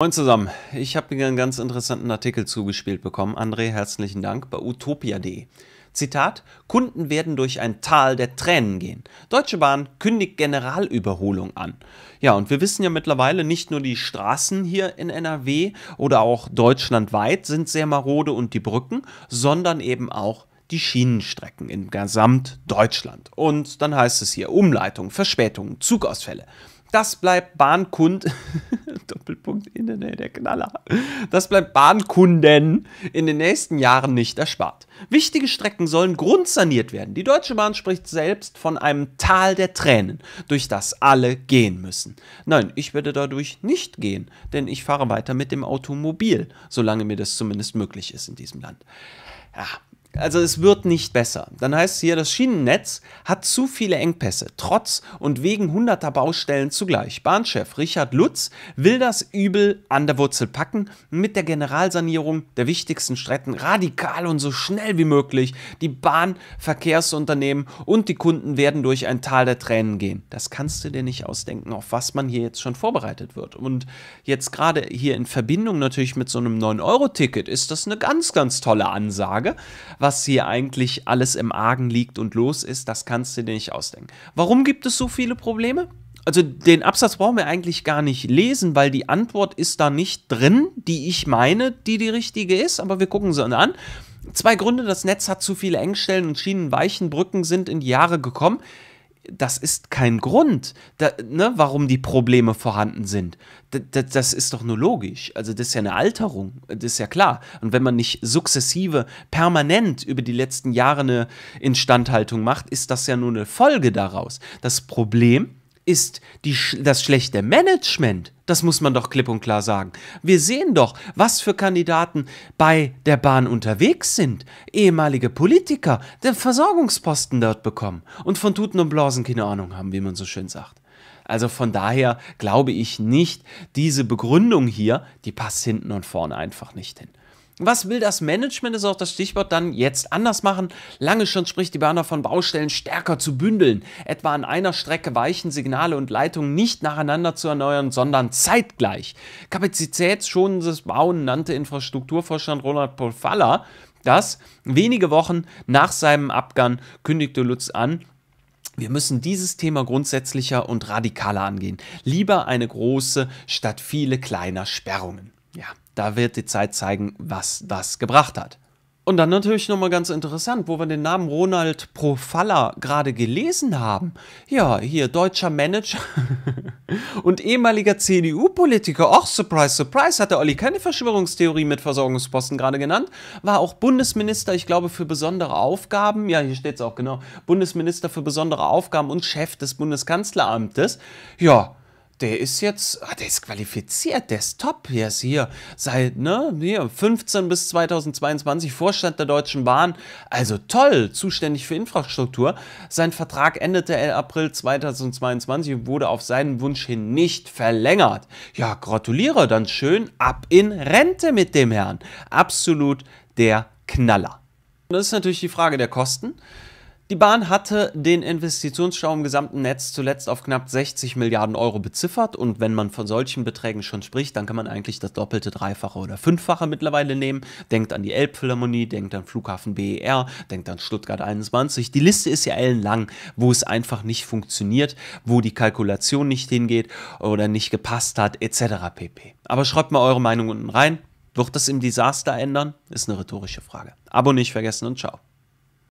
Moin zusammen, ich habe mir einen ganz interessanten Artikel zugespielt bekommen. André, herzlichen Dank bei utopia.de. Zitat: Kunden werden durch ein Tal der Tränen gehen. Deutsche Bahn kündigt Generalüberholung an. Ja, und wir wissen ja mittlerweile, nicht nur die Straßen hier in NRW oder auch deutschlandweit sind sehr marode und die Brücken, sondern eben auch die Schienenstrecken in Gesamtdeutschland. Und dann heißt es hier Umleitung, Verspätungen, Zugausfälle. Das bleibt Bahnkund internet der Knaller. Das bleibt Bahnkunden in den nächsten Jahren nicht erspart. Wichtige Strecken sollen grundsaniert werden. Die Deutsche Bahn spricht selbst von einem Tal der Tränen, durch das alle gehen müssen. Nein, ich werde dadurch nicht gehen, denn ich fahre weiter mit dem Automobil, solange mir das zumindest möglich ist in diesem Land. Ja, also es wird nicht besser. Dann heißt es hier, das Schienennetz hat zu viele Engpässe, trotz und wegen hunderter Baustellen zugleich. Bahnchef Richard Lutz will das Übel an der Wurzel packen, mit der Generalsanierung der wichtigsten Strecken radikal und so schnell wie möglich. Die Bahnverkehrsunternehmen und die Kunden werden durch ein Tal der Tränen gehen. Das kannst du dir nicht ausdenken, auf was man hier jetzt schon vorbereitet wird. Und jetzt gerade hier in Verbindung natürlich mit so einem 9-Euro-Ticket ist das eine ganz, ganz tolle Ansage was hier eigentlich alles im Argen liegt und los ist, das kannst du dir nicht ausdenken. Warum gibt es so viele Probleme? Also den Absatz brauchen wir eigentlich gar nicht lesen, weil die Antwort ist da nicht drin, die ich meine, die die richtige ist, aber wir gucken sie an. Zwei Gründe, das Netz hat zu viele Engstellen und Schienen, Weichen, Brücken sind in die Jahre gekommen das ist kein Grund, da, ne, warum die Probleme vorhanden sind. D das ist doch nur logisch. Also das ist ja eine Alterung, das ist ja klar. Und wenn man nicht sukzessive, permanent über die letzten Jahre eine Instandhaltung macht, ist das ja nur eine Folge daraus. Das Problem ist die, das schlechte Management. Das muss man doch klipp und klar sagen. Wir sehen doch, was für Kandidaten bei der Bahn unterwegs sind. Ehemalige Politiker, der Versorgungsposten dort bekommen und von Tuten und Blasen keine Ahnung haben, wie man so schön sagt. Also von daher glaube ich nicht, diese Begründung hier, die passt hinten und vorne einfach nicht hin. Was will das Management, ist auch das Stichwort, dann jetzt anders machen? Lange schon spricht die Bahn von Baustellen stärker zu bündeln, etwa an einer Strecke Weichen, Signale und Leitungen nicht nacheinander zu erneuern, sondern zeitgleich. Kapazitätsschonendes Bauen nannte Infrastrukturforscher Ronald Polfalla das. Wenige Wochen nach seinem Abgang kündigte Lutz an, wir müssen dieses Thema grundsätzlicher und radikaler angehen. Lieber eine große statt viele kleiner Sperrungen ja, da wird die Zeit zeigen, was das gebracht hat. Und dann natürlich nochmal ganz interessant, wo wir den Namen Ronald Profalla gerade gelesen haben. Ja, hier deutscher Manager und ehemaliger CDU-Politiker. Och, surprise, surprise, hat der Olli keine Verschwörungstheorie mit Versorgungsposten gerade genannt. War auch Bundesminister, ich glaube, für besondere Aufgaben. Ja, hier steht es auch genau. Bundesminister für besondere Aufgaben und Chef des Bundeskanzleramtes. Ja, der ist jetzt, ah, der ist qualifiziert, der ist top, der ist hier seit ne, hier 15 bis 2022 Vorstand der Deutschen Bahn, also toll, zuständig für Infrastruktur. Sein Vertrag endete April 2022 und wurde auf seinen Wunsch hin nicht verlängert. Ja, gratuliere, dann schön ab in Rente mit dem Herrn. Absolut der Knaller. Das ist natürlich die Frage der Kosten. Die Bahn hatte den Investitionsstau im gesamten Netz zuletzt auf knapp 60 Milliarden Euro beziffert und wenn man von solchen Beträgen schon spricht, dann kann man eigentlich das doppelte, dreifache oder fünffache mittlerweile nehmen. Denkt an die Elbphilharmonie, denkt an Flughafen BER, denkt an Stuttgart 21. Die Liste ist ja ellenlang, wo es einfach nicht funktioniert, wo die Kalkulation nicht hingeht oder nicht gepasst hat etc. pp. Aber schreibt mal eure Meinung unten rein. Wird das im Desaster ändern? Ist eine rhetorische Frage. Abo nicht vergessen und ciao.